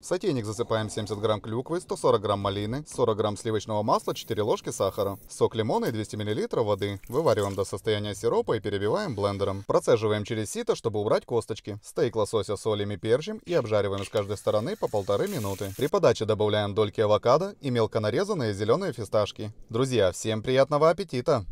В сотейник засыпаем 70 грамм клюквы, 140 грамм малины, 40 грамм сливочного масла, 4 ложки сахара, сок лимона и 200 миллилитров воды. Вывариваем до состояния сиропа и перебиваем блендером. Процеживаем через сито, чтобы убрать косточки. Стейк лосося солим и перчим и обжариваем с каждой стороны по полторы минуты. При подаче добавляем дольки авокадо и мелко нарезанные зеленые фисташки. Друзья, всем приятного аппетита!